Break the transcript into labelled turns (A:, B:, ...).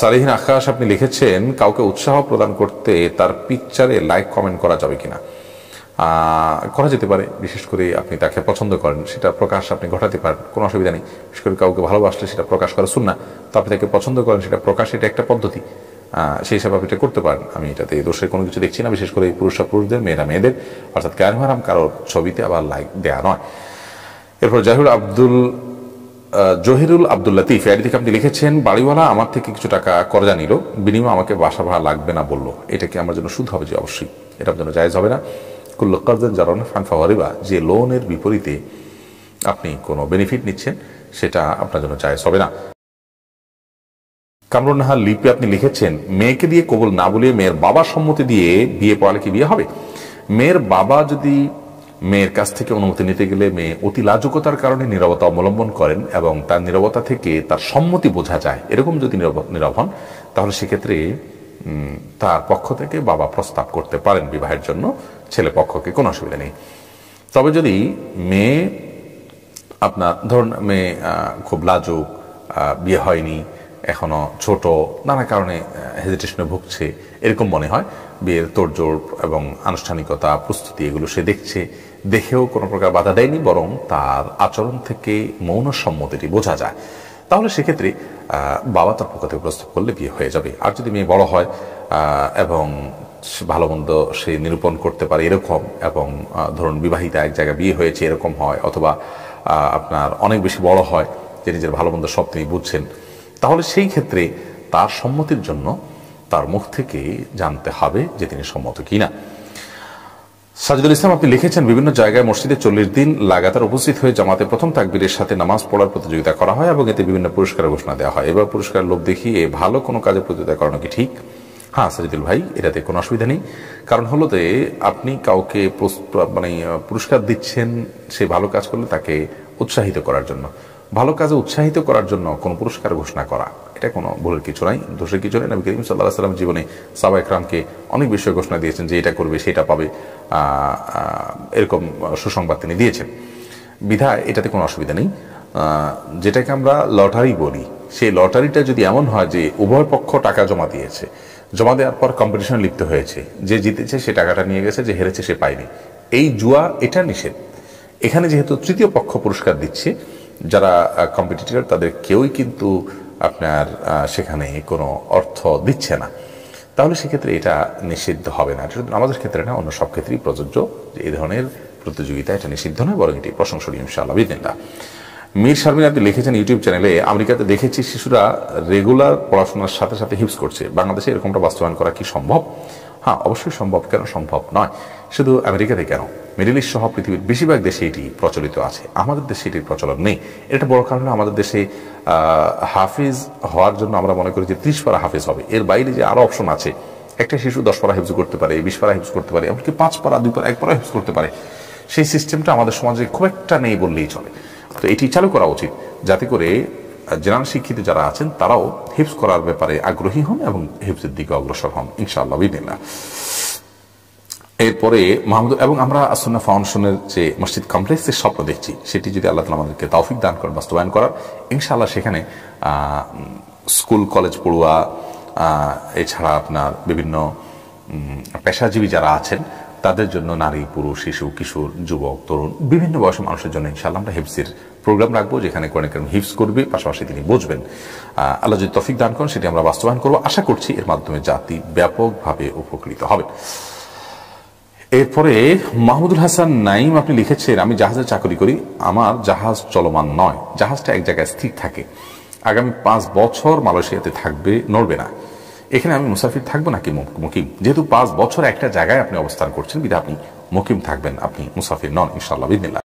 A: Salih আকাশ আপনি লিখেছেন কাউকে উৎসাহ প্রদান করতে তার পিকচারে লাইক কমেন্ট করা যাবে কিনা করা যেতে পারে বিশেষ করে আপনি তাকে পছন্দ করেন সেটা প্রকাশ আপনি ঘটাতে পারেন কোনো অসুবিধা নেই বিশেষ করে কাউকে ভালোবাসলে সেটা প্রকাশ করা শুন না তো আপনি তাকে পছন্দ করেন সেটা প্রকাশ এটা একটা পদ্ধতি সেই হিসাবে আপনি এটা করতে পারেন আমি এটাতে দোষের কোনো কিছু দেখছি না বিশেষ করে পুরুষরা পুরুষদের মেয়েরা মেয়েদের অর্থাৎ ক্যানভারাম কারোর ছবিতে আবার লাইক দেওয়া নয় এরপর জাহির আব্দুল জহিরুল আব্দুল লতিফ এর দিকে আপনি লিখেছেন বাড়িওয়ালা আমার থেকে কিছু টাকা করজা নিল বিনিময় আমাকে বাসা ভাড়া লাগবে না বললো এটা কি আমার জন্য সুদ হবে যে অবশ্যই এটা জন্য জায়জ হবে না কুল্ল জারণ ফানফা হরিবা যে লোনের বিপরীতে আপনি কোনো বেনিফিট নিচ্ছেন সেটা আপনার জন্য জায়জ হবে না কামরুন নাহার লিপি আপনি লিখেছেন মেয়েকে দিয়ে কবল না বলিয়ে মেয়ের বাবার সম্মতি দিয়ে বিয়ে পড়ালে কি বিয়ে হবে মেয়ের বাবা যদি মেয়ের কাছ থেকে অনুমতি নিতে গেলে মেয়ে অতি লাজকতার কারণে নিরবতা অবলম্বন করেন এবং তার নিরবতা থেকে তার সম্মতি বোঝা যায় এরকম যদি নীরব হন তাহলে সেক্ষেত্রে তার পক্ষ থেকে বাবা প্রস্তাব করতে পারেন বিবাহের জন্য ছেলে পক্ষকে কোনো অসুবিধা নেই তবে যদি মেয়ে আপনার ধরুন মেয়ে খুব লাজুক বিয়ে হয়নি এখনও ছোট নানা কারণে হেজিটেশনে ভুগছে এরকম মনে হয় বিয়ের তোড়জোড় এবং আনুষ্ঠানিকতা প্রস্তুতি এগুলো সে দেখছে দেখেও কোনো প্রকার বাধা দেয়নি বরং তার আচরণ থেকে মৌন সম্মতিটি বোঝা যায় তাহলে সেক্ষেত্রে বাবা তার পক্ষ থেকে প্রস্তাব করলে বিয়ে হয়ে যাবে আর যদি মেয়ে বড় হয় এবং ভালো মন্দ সে নিরূপণ করতে পারে এরকম এবং ধরুন বিবাহিতা এক জায়গায় বিয়ে হয়েছে এরকম হয় অথবা আপনার অনেক বেশি বড় হয় যে নিজের ভালো মন্দ সব তিনি বুঝছেন তাহলে সেই ক্ষেত্রে তার সম্মতির জন্য তার মুখ থেকে জানতে হবে যে তিনি সম্মত কিনা সাজিদুল ইসলাম আপনি লিখেছেন বিভিন্ন জায়গায় মসজিদে চল্লিশ দিন লাগাতার উপস্থিত হয়ে জামাতে প্রথম তাকবীরের সাথে নামাজ পড়ার প্রতিযোগিতা করা হয় এবং এতে বিভিন্ন পুরস্কার ঘোষণা দেওয়া হয় এবার পুরস্কার লোভ দেখিয়ে ভালো কোনো কাজে প্রতিযোগিতা করানো কি ঠিক হ্যাঁ সাজিদুল ভাই এটাতে কোনো অসুবিধা নেই কারণ হলো যে আপনি কাউকে মানে পুরস্কার দিচ্ছেন সে ভালো কাজ করলে তাকে উৎসাহিত করার জন্য ভালো কাজে উৎসাহিত করার জন্য কোনো পুরস্কার ঘোষণা করা এটা কোনো ভুলের কিছু নাই দোষের কিছু নেই নবী করিম সাল্লাহ সাল্লাম জীবনে সাবা একরামকে অনেক বিষয় ঘোষণা দিয়েছেন যে এটা করবে সেটা পাবে এরকম সুসংবাদ তিনি দিয়েছেন বিধায় এটাতে কোনো অসুবিধা নেই যেটাকে আমরা লটারি বলি সেই লটারিটা যদি এমন হয় যে উভয় পক্ষ টাকা জমা দিয়েছে জমা দেওয়ার পর কম্পিটিশন লিপ্ত হয়েছে যে জিতেছে সে টাকাটা নিয়ে গেছে যে হেরেছে সে পায়নি এই জুয়া এটা নিষেধ এখানে যেহেতু তৃতীয় পক্ষ পুরস্কার দিচ্ছে যারা কম্পিটিটর তাদের কেউই কিন্তু আপনার সেখানে কোনো অর্থ দিচ্ছে না তাহলে সেক্ষেত্রে এটা নিষিদ্ধ হবে না শুধু আমাদের ক্ষেত্রে না অন্য সব ক্ষেত্রেই প্রযোজ্য যে এই ধরনের প্রতিযোগিতা এটা নিষিদ্ধ নয় বরং এটি প্রশংসনীয় ইনশাআল্লাহ বিদিনটা মীর শারমিন আপনি লিখেছেন ইউটিউব চ্যানেলে আমেরিকাতে দেখেছি শিশুরা রেগুলার পড়াশোনার সাথে সাথে হিপস করছে বাংলাদেশে এরকমটা বাস্তবায়ন করা কি সম্ভব হ্যাঁ অবশ্যই সম্ভব কেন সম্ভব নয় শুধু আমেরিকাতে কেন মিডিল ইস্ট সহ পৃথিবীর বেশিরভাগ দেশে এটি প্রচলিত আছে আমাদের দেশে এটির প্রচলন নেই এটা বড় কারণ আমাদের দেশে হাফিজ হওয়ার জন্য আমরা মনে করি যে ত্রিশ পারা হাফিজ হবে এর বাইরে যে আরও অপশন আছে একটা শিশু দশ পারা হিফজ করতে পারে বিশ পারা হিফজ করতে পারে এমনকি পাঁচ পারা দুই পারা এক পারা হিফজ করতে পারে সেই সিস্টেমটা আমাদের সমাজে খুব একটা নেই বললেই চলে তো এটি চালু করা উচিত যাতে করে জেনারেল শিক্ষিত যারা আছেন তারাও হিপস করার ব্যাপারে আগ্রহী হন এবং হিপসের দিকে অগ্রসর হন ইনশাআল্লাহ বিদিনা এরপরে মাহমুদ এবং আমরা আসন্না ফাউন্ডেশনের যে মসজিদ কমপ্লেক্সের স্বপ্ন দেখছি সেটি যদি আল্লাহ তালা আমাদেরকে তৌফিক দান করেন বাস্তবায়ন করার ইনশাআল্লাহ সেখানে স্কুল কলেজ পড়ুয়া এছাড়া আপনার বিভিন্ন পেশাজীবী যারা আছেন তাদের জন্য নারী পুরুষ শিশু কিশোর যুবক তরুণ বিভিন্ন বয়সের মানুষের জন্য ইনশাআল্লাহ আমরা হিপসের প্রোগ্রাম রাখবো যেখানে কেন হিপস করবে পাশাপাশি তিনি বুঝবেন আল্লাহ যদি তফিক দান করেন সেটি আমরা বাস্তবায়ন করবো আশা করছি এর মাধ্যমে জাতি ব্যাপকভাবে উপকৃত হবে এরপরে মাহমুদুল হাসান নাইম আপনি লিখেছেন আমি জাহাজে চাকরি করি আমার জাহাজ চলমান নয় জাহাজটা এক জায়গায় স্থির থাকে আগামী পাঁচ বছর মালয়েশিয়াতে থাকবে নড়বে না এখানে আমি মুসাফির থাকবো নাকি মুকিম যেহেতু পাঁচ বছর একটা জায়গায় আপনি অবস্থান করছেন বিধা আপনি মুকিম থাকবেন আপনি মুসাফির নন ইনশাল্লাহ বিদিনিল্লা